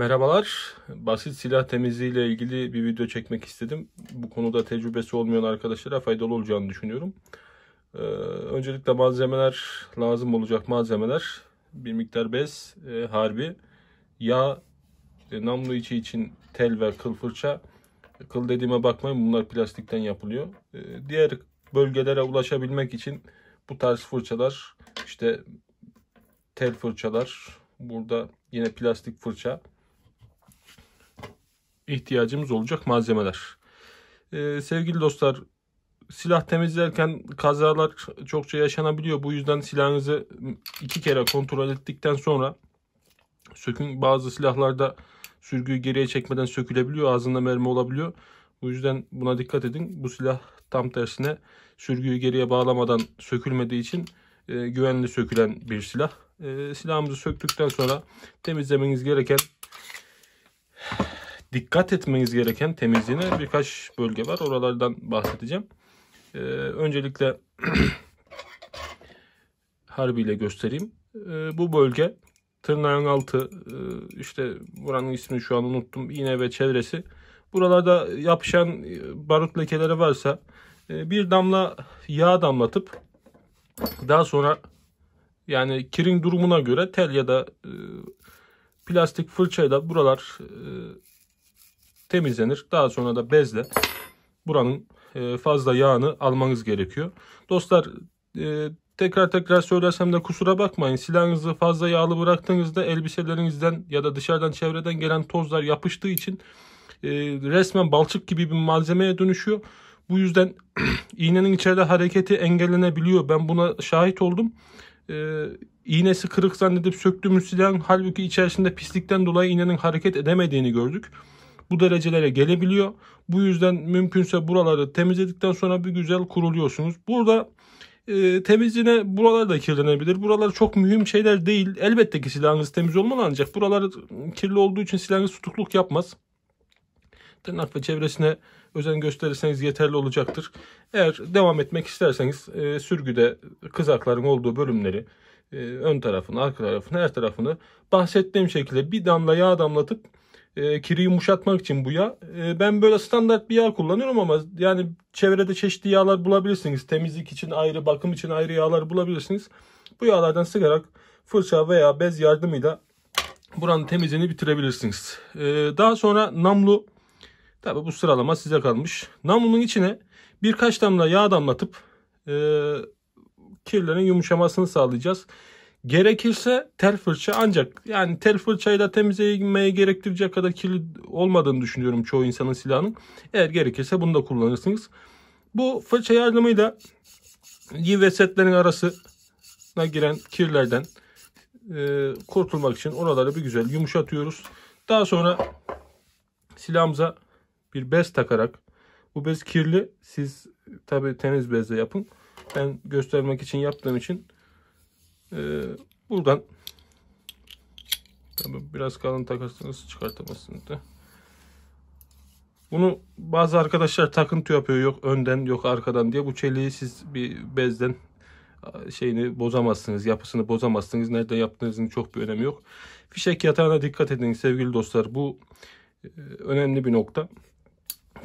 Merhabalar. Basit silah temizliği ile ilgili bir video çekmek istedim. Bu konuda tecrübesi olmayan arkadaşlara faydalı olacağını düşünüyorum. Ee, öncelikle malzemeler, lazım olacak malzemeler. Bir miktar bez, e, harbi, yağ, e, namlu içi için tel ve kıl fırça. Kıl dediğime bakmayın bunlar plastikten yapılıyor. E, diğer bölgelere ulaşabilmek için bu tarz fırçalar, işte tel fırçalar, burada yine plastik fırça ihtiyacımız olacak malzemeler. Ee, sevgili dostlar silah temizlerken kazalar çokça yaşanabiliyor. Bu yüzden silahınızı iki kere kontrol ettikten sonra sökün bazı silahlarda sürgüyü geriye çekmeden sökülebiliyor. Ağzında mermi olabiliyor. Bu yüzden buna dikkat edin. Bu silah tam tersine sürgüyü geriye bağlamadan sökülmediği için e, güvenli sökülen bir silah. E, silahımızı söktükten sonra temizlemeniz gereken dikkat etmeniz gereken temizliğine birkaç bölge var. Oralardan bahsedeceğim. Ee, öncelikle harbiyle göstereyim. Ee, bu bölge tırnağın altı e, işte buranın ismini şu an unuttum. İğne ve çevresi. Buralarda yapışan e, barut lekeleri varsa e, bir damla yağ damlatıp daha sonra yani kirin durumuna göre tel ya da plastik fırçayla buralar temizlenir. Daha sonra da bezle buranın e, fazla yağını almanız gerekiyor. Dostlar e, tekrar tekrar söylersem de kusura bakmayın. Silahınızı fazla yağlı bıraktığınızda elbiselerinizden ya da dışarıdan çevreden gelen tozlar yapıştığı için e, resmen balçık gibi bir malzemeye dönüşüyor. Bu yüzden iğnenin içeride hareketi engellenebiliyor. Ben buna şahit oldum. Ee, iğnesi kırık zannedip söktüğümüz silahın halbuki içerisinde pislikten dolayı iğnenin hareket edemediğini gördük bu derecelere gelebiliyor. Bu yüzden mümkünse buraları temizledikten sonra bir güzel kuruluyorsunuz. Burada e, temizliğine buralar da kirlenebilir. Buralar çok mühim şeyler değil. Elbette ki silahınız temiz olmalı ancak buralar kirli olduğu için silahınız tutukluk yapmaz. Tırnak ve çevresine özen gösterirseniz yeterli olacaktır. Eğer devam etmek isterseniz e, sürgüde kızakların olduğu bölümleri e, ön tarafını, arka tarafını, her tarafını bahsettiğim şekilde bir damla yağ damlatıp e, kiri yumuşatmak için bu yağ. E, ben böyle standart bir yağ kullanıyorum ama yani çevrede çeşitli yağlar bulabilirsiniz. Temizlik için ayrı, bakım için ayrı yağlar bulabilirsiniz. Bu yağlardan sıkarak fırça veya bez yardımıyla buranın temizliğini bitirebilirsiniz. E, daha sonra namlu, tabi bu sıralama size kalmış. Namlunun içine birkaç damla yağ damlatıp e, kirlerin yumuşamasını sağlayacağız. Gerekirse tel fırça ancak yani tel fırçayı da temizlemeye gerektirecek kadar kirli olmadığını düşünüyorum çoğu insanın silahının. Eğer gerekirse bunu da kullanırsınız. Bu fırça yardımıyla iyi ve setlerin arasına giren kirlerden e, kurtulmak için oraları bir güzel yumuşatıyoruz. Daha sonra silahımıza bir bez takarak bu bez kirli siz tabi temiz bezle yapın. Ben göstermek için yaptığım için ee, buradan tabi biraz kalın takarsanız çıkartamazsınız da. Bunu bazı arkadaşlar takıntı yapıyor. Yok önden yok arkadan diye. Bu çeliği siz bir bezden şeyini bozamazsınız. Yapısını bozamazsınız. Nerede yaptığınızın çok bir önemi yok. Fişek yatağına dikkat edin sevgili dostlar. Bu e, önemli bir nokta.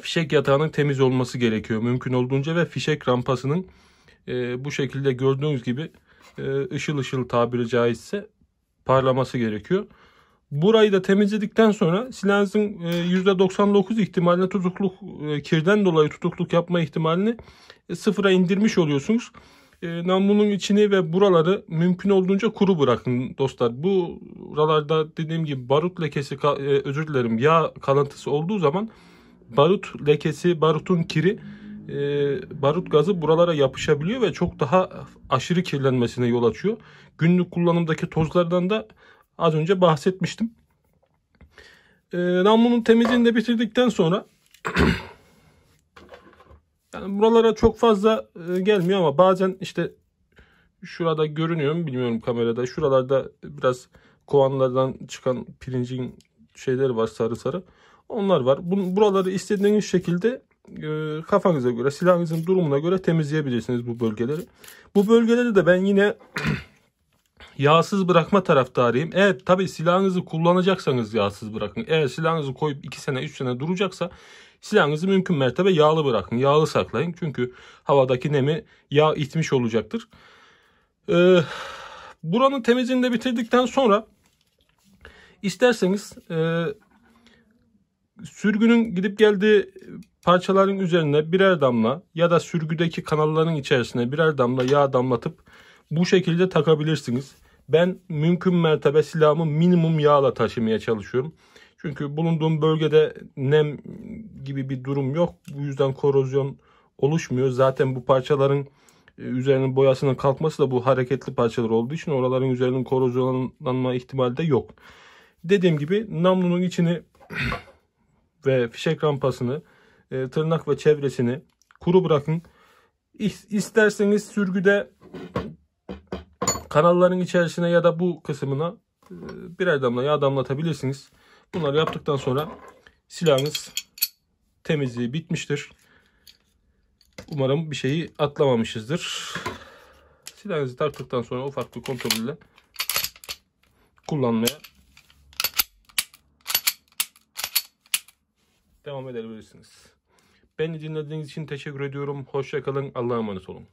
Fişek yatağının temiz olması gerekiyor mümkün olduğunca ve fişek rampasının e, bu şekilde gördüğünüz gibi e, ışıl ışıl tabiri caizse parlaması gerekiyor. Burayı da temizledikten sonra silensin %99 ihtimalle tutukluk e, kirden dolayı tutukluk yapma ihtimalini e, sıfıra indirmiş oluyorsunuz. Namlunun içini ve buraları mümkün olduğunca kuru bırakın dostlar. Bu buralarda dediğim gibi barut lekesi özür dilerim yağ kalıntısı olduğu zaman barut lekesi barutun kiri e, barut gazı buralara yapışabiliyor ve çok daha aşırı kirlenmesine yol açıyor. Günlük kullanımdaki tozlardan da az önce bahsetmiştim. E, ee, namlunun temizliğini de bitirdikten sonra yani buralara çok fazla e, gelmiyor ama bazen işte şurada görünüyor mu bilmiyorum kamerada. Şuralarda biraz kovanlardan çıkan pirincin şeyler var sarı sarı. Onlar var. buraları istediğiniz şekilde e, kafanıza göre, silahınızın durumuna göre temizleyebilirsiniz bu bölgeleri. Bu bölgeleri de ben yine yağsız bırakma taraftarıyım. Evet tabi silahınızı kullanacaksanız yağsız bırakın. Eğer silahınızı koyup 2 sene 3 sene duracaksa silahınızı mümkün mertebe yağlı bırakın. Yağlı saklayın. Çünkü havadaki nemi yağ itmiş olacaktır. Ee, buranın temizliğini de bitirdikten sonra isterseniz e, Sürgünün gidip geldiği e, parçaların üzerine birer damla ya da sürgüdeki kanalların içerisine birer damla yağ damlatıp bu şekilde takabilirsiniz. Ben mümkün mertebe silahımı minimum yağla taşımaya çalışıyorum. Çünkü bulunduğum bölgede nem gibi bir durum yok. Bu yüzden korozyon oluşmuyor. Zaten bu parçaların e, üzerinin boyasının kalkması da bu hareketli parçalar olduğu için oraların üzerinin korozyonlanma ihtimali de yok. Dediğim gibi namlunun içini ve fişek rampasını, e, tırnak ve çevresini kuru bırakın. İsterseniz sürgüde kanalların içerisine ya da bu kısmına e, birer damla yağ damlatabilirsiniz. Bunları yaptıktan sonra silahınız temizliği bitmiştir. Umarım bir şeyi atlamamışızdır. Silahınızı taktıktan sonra ufak bir kontrolle kullanmaya devam edebilirsiniz. Beni dinlediğiniz için teşekkür ediyorum. Hoşçakalın. Allah'a emanet olun.